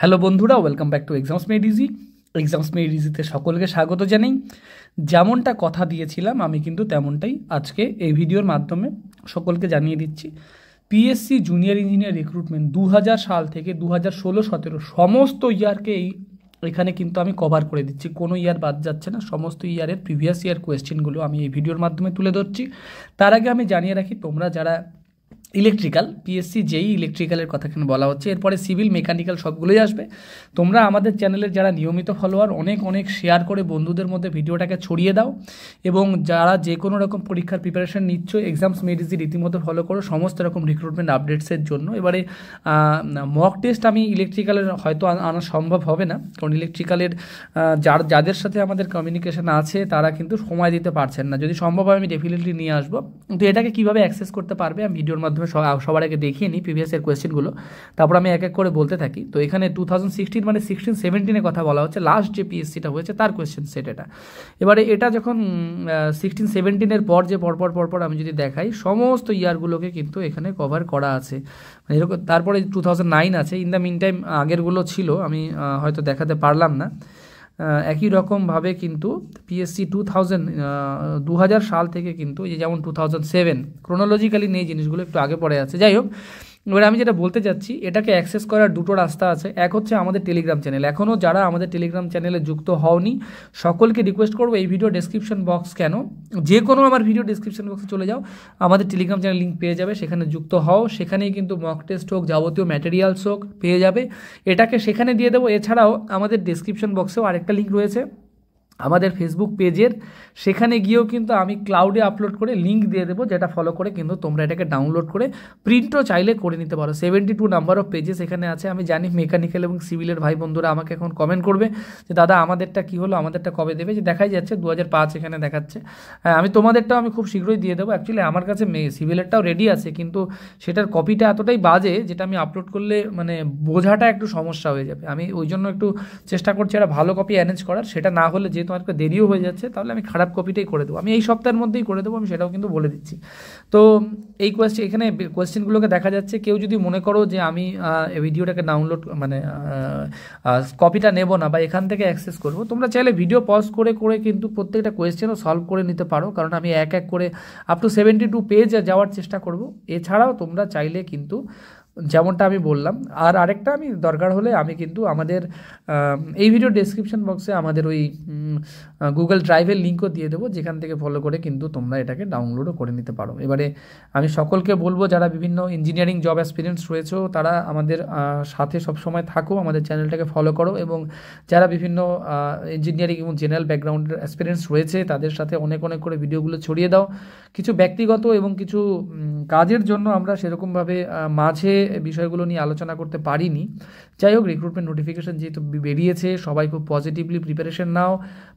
hello বন্ধুরা welcome back to Exams Made Easy Exams Made ইজিতে সকলকে স্বাগত জানাই যেমনটা কথা দিয়েছিলাম আমি কিন্তু তেমনটাই আজকে এই ভিডিওর মাধ্যমে সকলকে জানিয়ে দিচ্ছি পিএসসি জুনিয়র ইঞ্জিনিয়ার রিক্রুটমেন্ট দু সাল থেকে দু হাজার ষোলো সতেরো সমস্ত ইয়ারকে এই এখানে কিন্তু আমি কভার করে দিচ্ছি কোনো ইয়ার বাদ যাচ্ছে না সমস্ত ইয়ারের প্রিভিয়াস ইয়ার কোয়েশ্চেনগুলো আমি এই ভিডিওর মাধ্যমে তুলে ধরছি তার আগে আমি জানিয়ে রাখি তোমরা যারা ইলেকট্রিক্যাল পিএসসি যেই ইলেকট্রিক্যালের কথা এখানে বলা হচ্ছে এরপরে সিভিল মেকানিক্যাল সবগুলোই আসবে তোমরা আমাদের চ্যানেলের যারা নিয়মিত ফলোয়ার অনেক অনেক শেয়ার করে বন্ধুদের মধ্যে ভিডিওটাকে ছড়িয়ে দাও এবং যারা যে কোনো রকম পরীক্ষার প্রিপারেশন নিচ্ছ এক্সামস মেডিসি রীতিমতো ফলো করো সমস্ত রকম রিক্রুটমেন্ট আপডেটসের জন্য এবারে মক টেস্ট আমি ইলেকট্রিক্যালের হয়তো আনা সম্ভব হবে না কারণ ইলেকট্রিক্যালের যার যাদের সাথে আমাদের কমিউনিকেশন আছে তারা কিন্তু সময় দিতে পারছেন না যদি সম্ভব হয় আমি ডেফিনেটলি নিয়ে আসবো তো এটাকে কীভাবে অ্যাক্সেস করতে পারবে আমি ভিডিওর মাধ্যমে জন্য সবার আগে দেখিয়ে নিই প্রিভিয়াসের কোয়েশ্চেনগুলো তারপর আমি এক এক করে বলতে থাকি তো এখানে টু থাউজেন্ড সিক্সটিন মানে সিক্সটিন সেভেন্টিনের কথা বলা হচ্ছে লাস্ট যে পিএসসিটা হয়েছে তার কোয়েশ্চেন সেট এটা এবারে এটা যখন সিক্সটিন সেভেন্টিনের পর যে পরপর পরপর আমি যদি দেখাই সমস্ত ইয়ারগুলোকে কিন্তু এখানে কভার করা আছে মানে এরকম তারপরে টু থাউজেন্ড নাইন আছে ইন দ্য মিন টাইম আগেরগুলো ছিল আমি হয়তো দেখাতে পারলাম না একই রকমভাবে কিন্তু পিএসসি টু থাউজেন্ড দু সাল থেকে কিন্তু এই যেমন টু থাউজেন্ড সেভেন ক্রোনোলজিক্যালি নেই জিনিসগুলো একটু আগে পড়ে আছে যাই হোক এবার আমি যেটা বলতে চাচ্ছি এটাকে অ্যাক্সেস করার দুটো রাস্তা আছে এক হচ্ছে আমাদের টেলিগ্রাম চ্যানেল এখনও যারা আমাদের টেলিগ্রাম চ্যানেলে যুক্ত হওনি সকলকে রিকোয়েস্ট করবো এই ভিডিও ডেসক্রিপশন বক্স কেন যে কোনো আমার ভিডিও ডেসক্রিপশন বক্সে চলে যাও আমাদের টেলিগ্রাম চ্যানেল লিঙ্ক পেয়ে যাবে সেখানে যুক্ত হও সেখানেই কিন্তু মক টেস্ট হোক যাবতীয় ম্যাটেরিয়ালস হোক পেয়ে যাবে এটাকে সেখানে দিয়ে দেবো এছাড়াও আমাদের ডেসক্রিপশন বক্সেও আরেকটা লিঙ্ক রয়েছে আমাদের ফেসবুক পেজের সেখানে গিয়েও কিন্তু আমি ক্লাউডে আপলোড করে লিঙ্ক দিয়ে দেবো যেটা ফলো করে কিন্তু তোমরা এটাকে ডাউনলোড করে প্রিন্টও চাইলে করে নিতে পারো seventy two number of pages এখানে আছে আমি জানি মেকানিক্যাল এবং সিভিলের ভাই বন্ধুরা আমাকে এখন কমেন্ট করবে যে দাদা আমাদেরটা কী হলো আমাদেরটা কবে দেবে যে দেখাই যাচ্ছে দু এখানে দেখাচ্ছে হ্যাঁ আমি তোমাদেরটাও আমি খুব শীঘ্রই দিয়ে দেবো অ্যাকচুয়ালি আমার কাছে সিভিলেরটাও রেডি আছে কিন্তু সেটার কপিটা এতটাই বাজে যেটা আমি আপলোড করলে মানে বোঝাটা একটু সমস্যা হয়ে যাবে আমি ওই জন্য একটু চেষ্টা করছি একটা ভালো কপি অ্যারেঞ্জ করার সেটা না হলে যে যেহেতু একটু দেরিও হয়ে যাচ্ছে তাহলে আমি খারাপ কপিটাই করে দেবো আমি এই সপ্তাহের মধ্যেই করে দেবো আমি সেটাও কিন্তু বলে দিচ্ছি তো এই কোয়েশ্চেন এখানে কোয়েশ্চেনগুলোকে দেখা যাচ্ছে কেউ যদি মনে করো যে আমি ভিডিওটাকে ডাউনলোড মানে কপিটা নেব না বা এখান থেকে অ্যাক্সেস করবো তোমরা চাইলে ভিডিও পজ করে করে কিন্তু প্রত্যেকটা কোয়েশ্চেনও সলভ করে নিতে পারো কারণ আমি এক এক করে up to seventy two page যাওয়ার চেষ্টা করবো এছাড়াও তোমরা চাইলে কিন্তু যেমনটা আমি বললাম আর আরেকটা আমি দরকার হলে আমি কিন্তু আমাদের এই ভিডিও ডেসক্রিপশন বক্সে আমাদের ওই গুগল ড্রাইভের লিঙ্কও দিয়ে দেবো যেখান থেকে ফলো করে কিন্তু তোমরা এটাকে ডাউনলোডও করে নিতে পারো এবারে আমি সকলকে বলবো যারা বিভিন্ন ইঞ্জিনিয়ারিং জব এক্সপিরিয়েন্স রয়েছে তারা আমাদের সাথে সবসময় থাকো আমাদের চ্যানেলটাকে ফলো করো এবং যারা বিভিন্ন ইঞ্জিনিয়ারিং এবং জেনারেল ব্যাকগ্রাউন্ডের এক্সপিরিয়েন্স রয়েছে তাদের সাথে অনেক অনেক করে ভিডিওগুলো ছড়িয়ে দাও কিছু ব্যক্তিগত এবং কিছু কাজের জন্য আমরা সেরকমভাবে মাঝে বিষয়গুলো নিয়ে আলোচনা করতে পারিনি যাই হোক রিক্রুটমেন্ট নোটিফিকেশান যেহেতু বেরিয়েছে সবাই খুব পজিটিভলি প্রিপারেশন নাও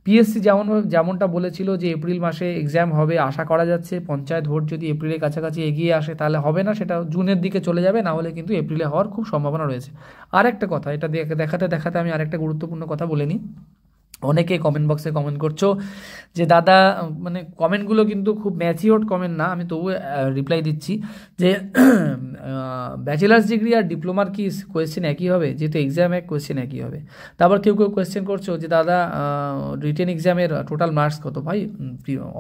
পিএসসি যেমন যেমনটা বলেছিল যে এপ্রিল মাসে এক্সাম হবে আশা করা যাচ্ছে পঞ্চায়েত ভোট যদি এপ্রিলের কাছাকাছি এগিয়ে আসে তাহলে হবে না সেটা জুনের দিকে চলে যাবে না হলে কিন্তু এপ্রিলে হওয়ার খুব সম্ভাবনা রয়েছে আর একটা কথা এটা দেখাতে দেখাতে আমি আরেকটা গুরুত্বপূর্ণ কথা বলে নিই অনেকে কমেন্ট বক্সে কমেন্ট করছো যে দাদা মানে কমেন্টগুলো কিন্তু খুব ম্যাচিওর্ড কমেন্ট না আমি তবু রিপ্লাই দিচ্ছি যে ব্যাচেলার্স ডিগ্রি আর ডিপ্লোমার কি কোয়েশ্চেন একই হবে যেহেতু এক্সাম এক কোয়েশ্চেন একই হবে তারপর কেউ কেউ কোয়েশ্চেন করছো যে দাদা রিটেন এক্সামের টোটাল মার্কস কত ভাই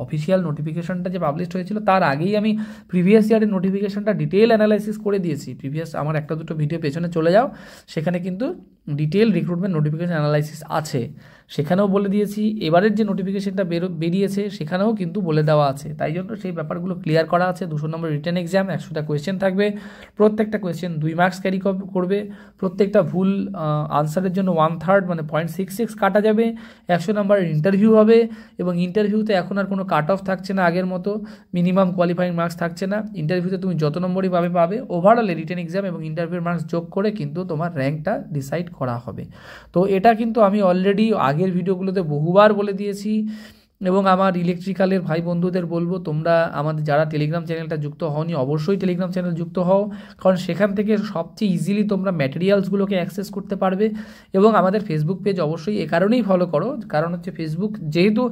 অফিসিয়াল নোটিফিকেশনটা যে পাবলিশ হয়েছিল তার আগেই আমি প্রিভিয়াস ইয়ারের নোটিফিকেশনটা ডিটেল অ্যানালাইসিস করে দিয়েছি প্রিভিয়াস আমার একটা দুটো ভিডিও পেছনে চলে যাও সেখানে কিন্তু ডিটেল রিক্রুটমেন্ট নোটিফিকেশান অ্যানালাইসিস আছে সেখানেও বলে দিয়েছি এবারের যে নোটিফিকেশানটা বেরিয়েছে সেখানেও কিন্তু বলে দেওয়া আছে তাই জন্য সেই ব্যাপারগুলো ক্লিয়ার করা আছে দুশো নম্বর রিটার্ন এক্সাম একশোটা কোয়েশ্চেন থাকবে প্রত্যেকটা কোয়েশ্চেন দুই মার্কস ক্যারি করবে প্রত্যেকটা ভুল আনসারের জন্য ওয়ান থার্ড মানে পয়েন্ট সিক্স সিক্স কাটা যাবে একশো নম্বরের ইন্টারভিউ হবে এবং ইন্টারভিউতে এখন আর কোনো কাট অফ থাকছে না আগের মতো মিনিমাম কোয়ালিফাইং মার্কস থাকছে না ইন্টারভিউতে তুমি যত নম্বরই পাবে পাবে ওভারঅলে রিটার্ন এক্সাম এবং ইন্টারভিউর মার্কস যোগ করে কিন্তু তোমার র্যাঙ্কটা ডিসাইড করা হবে তো এটা কিন্তু আমি অলরেডি আগের ভিডিওগুলোতে বহুবার বলে দিয়েছি এবং আমার ইলেকট্রিক্যালের ভাই বন্ধুদের বলবো তোমরা আমাদের যারা টেলিগ্রাম চ্যানেলটা যুক্ত হওনি অবশ্যই টেলিগ্রাম চ্যানেল যুক্ত হও কারণ সেখান থেকে সবচেয়ে ইজিলি তোমরা ম্যাটেরিয়ালসগুলোকে অ্যাক্সেস করতে পারবে এবং আমাদের ফেসবুক পেজ অবশ্যই এ কারণেই ফলো করো কারণ হচ্ছে ফেসবুক যেহেতু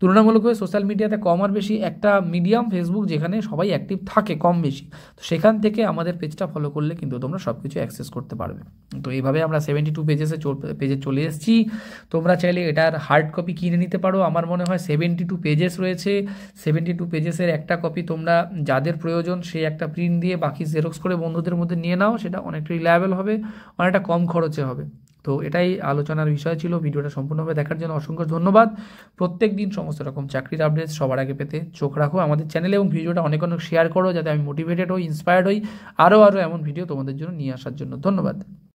তুলনামূলকভাবে সোশ্যাল মিডিয়াতে কম আর বেশি একটা মিডিয়াম ফেসবুক যেখানে সবাই অ্যাক্টিভ থাকে কম বেশি তো সেখান থেকে আমাদের পেজটা ফলো করলে কিন্তু তোমরা সব কিছু অ্যাক্সেস করতে পারবে তো এইভাবে আমরা সেভেন্টি টু পেজেসে পেজে চলে এসেছি তোমরা চাইলে এটার হার্ড কপি কিনে নিতে পারো আমার মনে হয় সেভেন্টি টু পেজেস রয়েছে সেভেন্টি টু পেজেসের একটা কপি তোমরা যাদের প্রয়োজন সেই একটা প্রিন্ট দিয়ে বাকি জেরক্স করে বন্ধুদের মধ্যে নিয়ে নাও সেটা অনেকটা রিলায়েবল হবে অনেকটা কম খরচে হবে তো এটাই আলোচনার বিষয় ছিল ভিডিওটা সম্পূর্ণভাবে দেখার জন্য অসংখ্য ধন্যবাদ প্রত্যেক দিন সমস্ত রকম চাকরির আপডেট সবার আগে পেতে চোখ রাখো আমাদের চ্যানেলে এবং ভিডিওটা অনেক অনেক শেয়ার করো যাতে আমি মোটিভেটেড হই ইন্সপায়ার্ড হই আরও আরও এমন ভিডিও তোমাদের জন্য নিয়ে আসার জন্য ধন্যবাদ